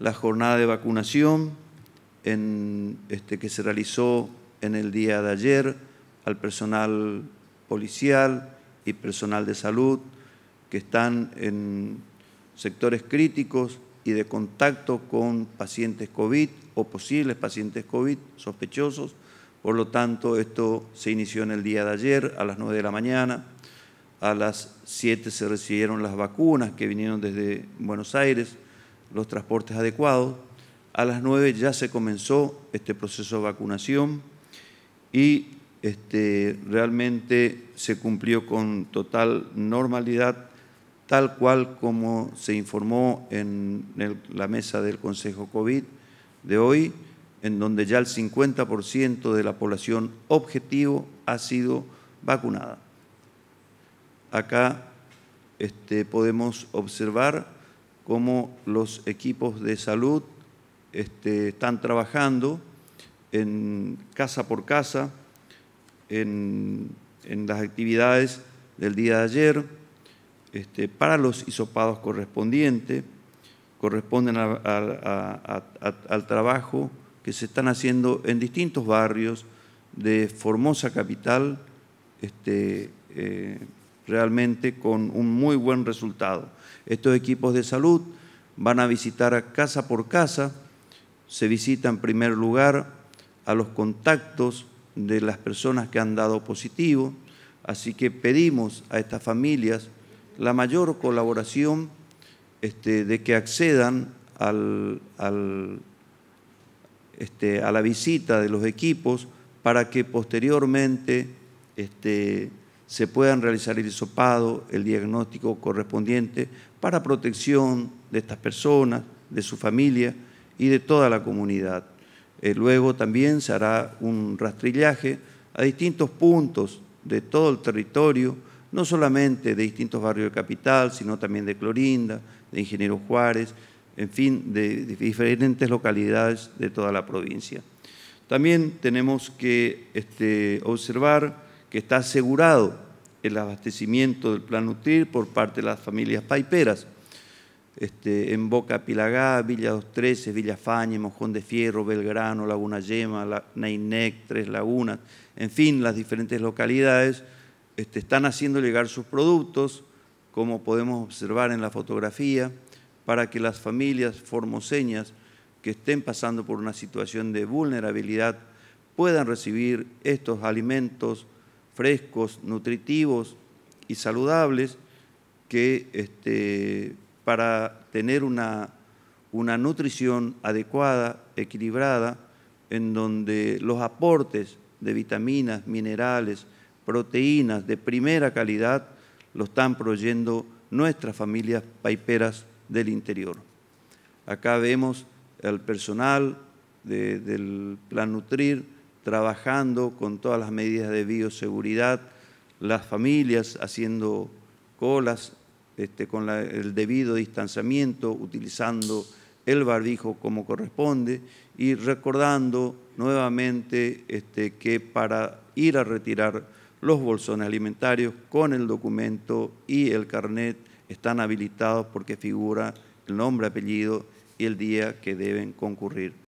la jornada de vacunación este, que se realizó en el día de ayer al personal policial y personal de salud que están en sectores críticos y de contacto con pacientes COVID o posibles pacientes COVID sospechosos. Por lo tanto, esto se inició en el día de ayer a las 9 de la mañana. A las 7 se recibieron las vacunas que vinieron desde Buenos Aires los transportes adecuados. A las 9 ya se comenzó este proceso de vacunación y este, realmente se cumplió con total normalidad, tal cual como se informó en la mesa del Consejo COVID de hoy, en donde ya el 50% de la población objetivo ha sido vacunada. Acá este, podemos observar cómo los equipos de salud este, están trabajando en casa por casa, en, las actividades del día de ayer, este, para los isopados correspondientes, corresponden al trabajo que se están haciendo en distintos barrios de Formosa Capital, este, eh, realmente con un muy buen resultado. Estos equipos de salud van a visitar casa por casa, se visita en primer lugar a los contactos de las personas que han dado positivo, así que pedimos a estas familias la mayor colaboración este, de que accedan al, al, este, a la visita de los equipos para que posteriormente este, se puedan realizar el sopado, el diagnóstico correspondiente para protección de estas personas, de su familia y de toda la comunidad. Eh, luego también se hará un rastrillaje a distintos puntos de todo el territorio, no solamente de distintos barrios de capital, sino también de Clorinda, de Ingeniero Juárez, en fin, de, diferentes localidades de toda la provincia. También tenemos que este, observar que está asegurado el abastecimiento del Plan Nutrir por parte de las familias paiperas. Este, en Boca Pilagá, Villa 213, Villa Fañe, Mojón de Fierro, Belgrano, Laguna Yema, la, Nainec, Tres Lagunas, en fin, las diferentes localidades este, están haciendo llegar sus productos, como podemos observar en la fotografía, para que las familias formoseñas que estén pasando por una situación de vulnerabilidad puedan recibir estos alimentos frescos, nutritivos y saludables que este, para tener una, nutrición adecuada, equilibrada, en donde los aportes de vitaminas, minerales, proteínas de primera calidad lo están proveyendo nuestras familias paiperas del interior. Acá vemos al personal del Plan Nutrir, trabajando con todas las medidas de bioseguridad, las familias haciendo colas este, con el debido distanciamiento, utilizando el barbijo como corresponde y recordando nuevamente este, que para ir a retirar los bolsones alimentarios con el documento y el carnet están habilitados porque figura el nombre, apellido y el día que deben concurrir.